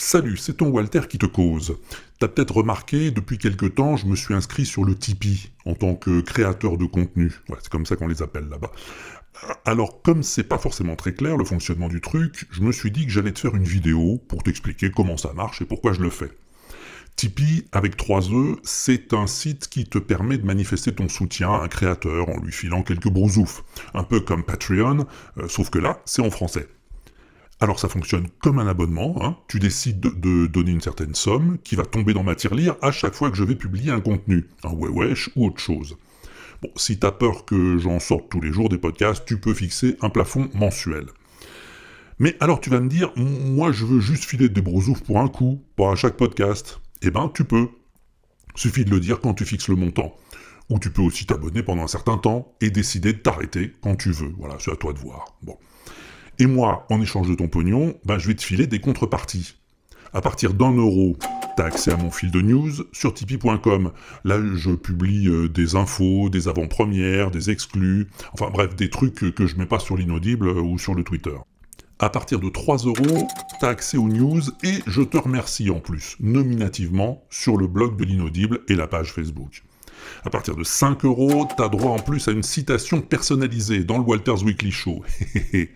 Salut, c'est ton Walter qui te cause. T'as peut-être remarqué, depuis quelque temps, je me suis inscrit sur le Tipeee en tant que créateur de contenu. Ouais, c'est comme ça qu'on les appelle là-bas. Alors, comme c'est pas forcément très clair le fonctionnement du truc, je me suis dit que j'allais te faire une vidéo pour t'expliquer comment ça marche et pourquoi je le fais. Tipeee, avec 3 E, c'est un site qui te permet de manifester ton soutien à un créateur en lui filant quelques brousoufs. Un peu comme Patreon, euh, sauf que là, c'est en français. Alors ça fonctionne comme un abonnement, hein. tu décides de, donner une certaine somme qui va tomber dans ma tirelire à chaque fois que je vais publier un contenu, un wesh ou autre chose. Bon, si t'as peur que j'en sorte tous les jours des podcasts, tu peux fixer un plafond mensuel. Mais alors tu vas me dire, moi je veux juste filer des gros pour un coup, pas à chaque podcast. Eh ben tu peux. Suffit de le dire quand tu fixes le montant. Ou tu peux aussi t'abonner pendant un certain temps et décider de t'arrêter quand tu veux. Voilà, c'est à toi de voir. Bon. Et moi, en échange de ton pognon, bah, je vais te filer des contreparties. À partir d'un euro, tu as accès à mon fil de news sur tipeee.com. Là, je publie euh, des infos, des avant-premières, des exclus, enfin bref, des trucs que je mets pas sur l'inaudible euh, ou sur le Twitter. À partir de 3 euros, tu as accès aux news et je te remercie en plus, nominativement, sur le blog de l'inaudible et la page Facebook. À partir de 5 euros, t'as droit en plus à une citation personnalisée dans le Walters Weekly Show.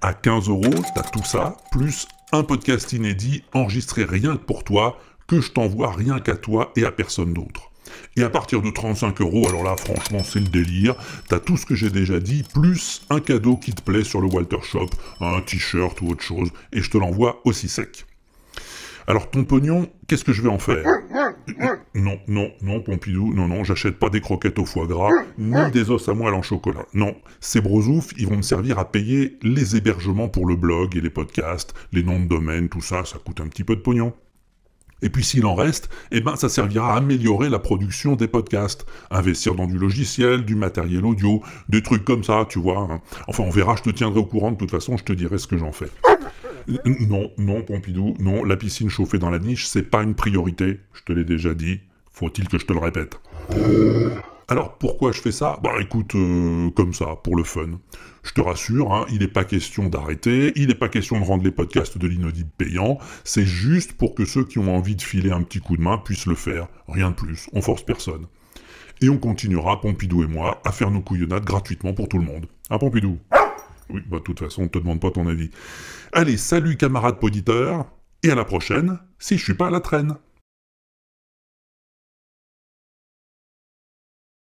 à 15 euros, t'as tout ça, plus un podcast inédit enregistré rien que pour toi, que je t'envoie rien qu'à toi et à personne d'autre. Et à partir de 35 euros, alors là, franchement, c'est le délire. T'as tout ce que j'ai déjà dit, plus un cadeau qui te plaît sur le Walter Shop, un t-shirt ou autre chose, et je te l'envoie aussi sec. Alors ton pognon, qu'est-ce que je vais en faire Non, non, non, Pompidou, non, non, j'achète pas des croquettes au foie gras, ni des os à moelle en chocolat. Non, ces brosoufs, ils vont me servir à payer les hébergements pour le blog et les podcasts, les noms de domaine, tout ça, ça coûte un petit peu de pognon. Et puis s'il en reste, eh ben ça servira à améliorer la production des podcasts, investir dans du logiciel, du matériel audio, des trucs comme ça, tu vois. Hein. Enfin, on verra, je te tiendrai au courant de toute façon, je te dirai ce que j'en fais. Euh, non, non, Pompidou, non, la piscine chauffée dans la niche, c'est pas une priorité, je te l'ai déjà dit, faut-il que je te le répète. Alors pourquoi je fais ça Bah écoute, euh, comme ça, pour le fun. Je te rassure, hein, il n'est pas question d'arrêter, il n'est pas question de rendre les podcasts de l'inaudible payants, c'est juste pour que ceux qui ont envie de filer un petit coup de main puissent le faire, rien de plus, on force personne. Et on continuera, Pompidou et moi, à faire nos couillonnades gratuitement pour tout le monde. À hein, Pompidou oui, bah, de toute façon, on ne te demande pas ton avis. Allez, salut camarades poditeurs, et à la prochaine, si je suis pas à la traîne.